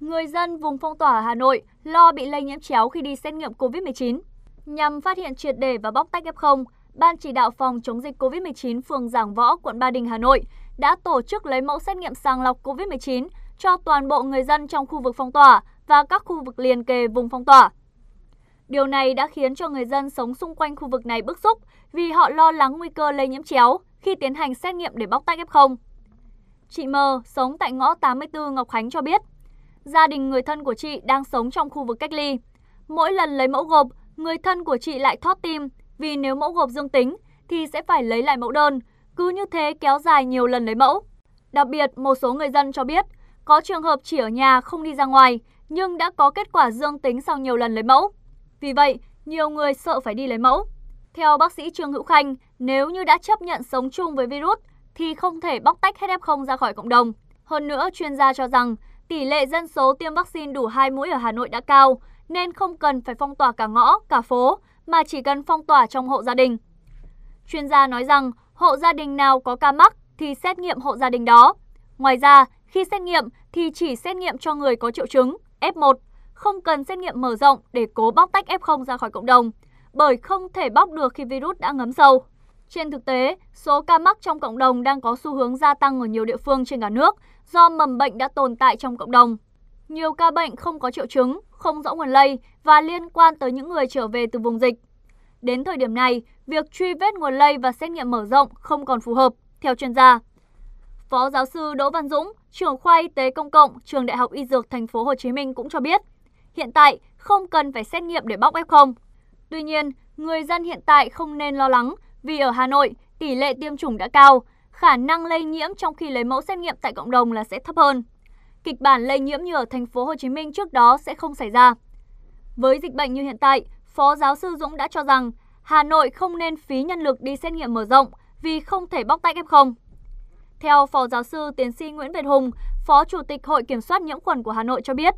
Người dân vùng phong tỏa ở Hà Nội lo bị lây nhiễm chéo khi đi xét nghiệm COVID-19. Nhằm phát hiện triệt đề và bóc tách F0, Ban chỉ đạo phòng chống dịch COVID-19 phường Giảng Võ, quận Ba Đình, Hà Nội đã tổ chức lấy mẫu xét nghiệm sàng lọc COVID-19 cho toàn bộ người dân trong khu vực phong tỏa và các khu vực liền kề vùng phong tỏa. Điều này đã khiến cho người dân sống xung quanh khu vực này bức xúc vì họ lo lắng nguy cơ lây nhiễm chéo khi tiến hành xét nghiệm để bóc tách F0. Chị M, sống tại ngõ 84 Ngọc Khánh cho biết, gia đình người thân của chị đang sống trong khu vực cách ly. Mỗi lần lấy mẫu gộp, người thân của chị lại thót tim vì nếu mẫu gộp dương tính thì sẽ phải lấy lại mẫu đơn, cứ như thế kéo dài nhiều lần lấy mẫu. Đặc biệt, một số người dân cho biết có trường hợp chỉ ở nhà không đi ra ngoài nhưng đã có kết quả dương tính sau nhiều lần lấy mẫu. Vì vậy, nhiều người sợ phải đi lấy mẫu. Theo bác sĩ Trương Hữu Khanh, nếu như đã chấp nhận sống chung với virus thì không thể bóc tách hết F0 ra khỏi cộng đồng. Hơn nữa, chuyên gia cho rằng tỷ lệ dân số tiêm vaccine đủ 2 mũi ở Hà Nội đã cao, nên không cần phải phong tỏa cả ngõ, cả phố, mà chỉ cần phong tỏa trong hộ gia đình. Chuyên gia nói rằng hộ gia đình nào có ca mắc thì xét nghiệm hộ gia đình đó. Ngoài ra, khi xét nghiệm thì chỉ xét nghiệm cho người có triệu chứng F1, không cần xét nghiệm mở rộng để cố bóc tách F0 ra khỏi cộng đồng, bởi không thể bóc được khi virus đã ngấm sâu. Trên thực tế, số ca mắc trong cộng đồng đang có xu hướng gia tăng ở nhiều địa phương trên cả nước do mầm bệnh đã tồn tại trong cộng đồng. Nhiều ca bệnh không có triệu chứng, không rõ nguồn lây và liên quan tới những người trở về từ vùng dịch. Đến thời điểm này, việc truy vết nguồn lây và xét nghiệm mở rộng không còn phù hợp, theo chuyên gia. Phó giáo sư Đỗ Văn Dũng, trưởng khoa Y tế công cộng, trường Đại học Y Dược Thành phố Hồ Chí Minh cũng cho biết, hiện tại không cần phải xét nghiệm để bóc F0. Tuy nhiên, người dân hiện tại không nên lo lắng vì ở Hà Nội, tỷ lệ tiêm chủng đã cao, khả năng lây nhiễm trong khi lấy mẫu xét nghiệm tại cộng đồng là sẽ thấp hơn. Kịch bản lây nhiễm như ở thành phố Hồ Chí Minh trước đó sẽ không xảy ra. Với dịch bệnh như hiện tại, Phó giáo sư Dũng đã cho rằng Hà Nội không nên phí nhân lực đi xét nghiệm mở rộng vì không thể bóc tách F0. Theo Phó giáo sư tiến sĩ Nguyễn Việt Hùng, Phó Chủ tịch Hội Kiểm soát nhiễm khuẩn của Hà Nội cho biết,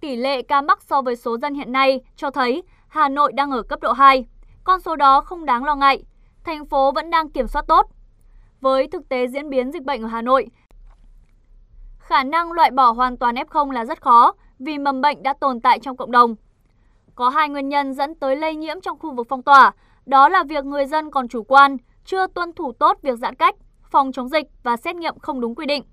tỷ lệ ca mắc so với số dân hiện nay cho thấy Hà Nội đang ở cấp độ 2. Con số đó không đáng lo ngại thành phố vẫn đang kiểm soát tốt. Với thực tế diễn biến dịch bệnh ở Hà Nội, khả năng loại bỏ hoàn toàn F0 là rất khó vì mầm bệnh đã tồn tại trong cộng đồng. Có hai nguyên nhân dẫn tới lây nhiễm trong khu vực phong tỏa, đó là việc người dân còn chủ quan, chưa tuân thủ tốt việc giãn cách, phòng chống dịch và xét nghiệm không đúng quy định.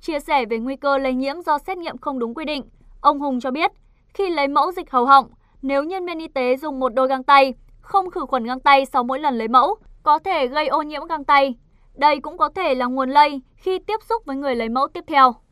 Chia sẻ về nguy cơ lây nhiễm do xét nghiệm không đúng quy định, ông Hùng cho biết, khi lấy mẫu dịch hầu họng, nếu nhân viên y tế dùng một đôi găng tay không khử khuẩn găng tay sau mỗi lần lấy mẫu, có thể gây ô nhiễm găng tay. Đây cũng có thể là nguồn lây khi tiếp xúc với người lấy mẫu tiếp theo.